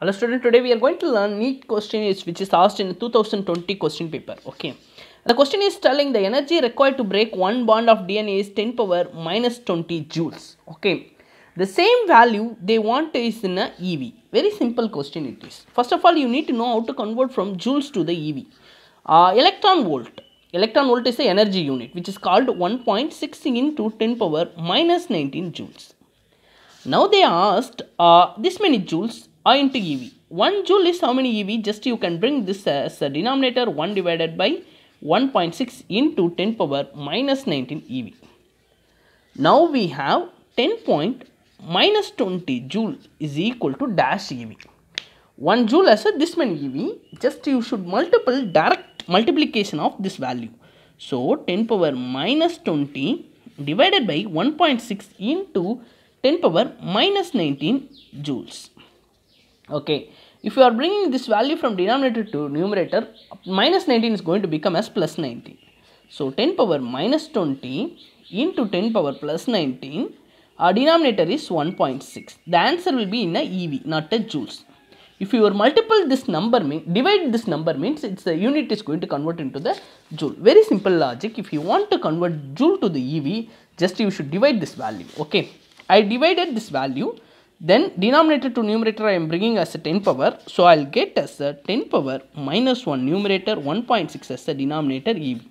Hello student, today we are going to learn neat question is which is asked in 2020 question paper. Okay. The question is telling the energy required to break one bond of DNA is 10 power minus 20 joules. Okay. The same value they want is in a EV. Very simple question it is. First of all, you need to know how to convert from joules to the EV. Uh, electron volt. Electron volt is the energy unit which is called 1.6 into 10 power minus 19 joules. Now they asked uh, this many joules I into EV. 1 joule is how many EV? Just you can bring this as a denominator 1 divided by 1.6 into 10 power minus 19 EV. Now we have 10 point minus 20 joule is equal to dash EV. 1 joule as a this many EV. Just you should multiple direct multiplication of this value. So 10 power minus 20 divided by 1.6 into 10 power minus 19 joules okay if you are bringing this value from denominator to numerator minus 19 is going to become as plus 19 so 10 power minus 20 into 10 power plus 19 our denominator is 1.6 the answer will be in a ev not a joules if you are multiple this number mean divide this number means it's the unit is going to convert into the joule very simple logic if you want to convert joule to the ev just you should divide this value okay i divided this value then denominator to numerator I am bringing as a 10 power. So I'll get as a 10 power minus 1 numerator 1.6 as the denominator EV.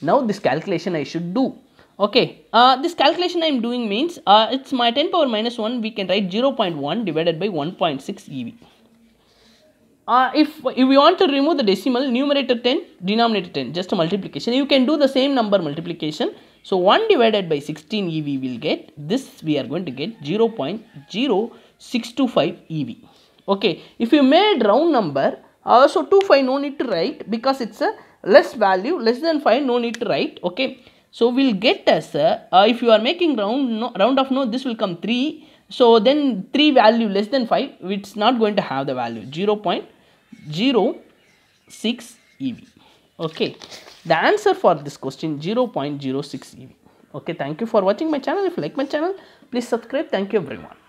Now this calculation I should do. Okay, uh, this calculation I am doing means uh, it's my 10 power minus 1 we can write 0 0.1 divided by 1.6 EV uh, if, if we want to remove the decimal numerator 10 denominator 10 just a multiplication you can do the same number multiplication so 1 divided by 16 EV will get this we are going to get 0.0625 EV okay if you made round number also 25 no need to write because it's a less value less than 5 no need to write okay so we'll get as a, uh, if you are making round no, round of no this will come 3 so then 3 value less than 5 it's not going to have the value 0 0, 0.06 EV. Okay, the answer for this question 0 0.06 EV. Okay, thank you for watching my channel. If you like my channel, please subscribe. Thank you everyone.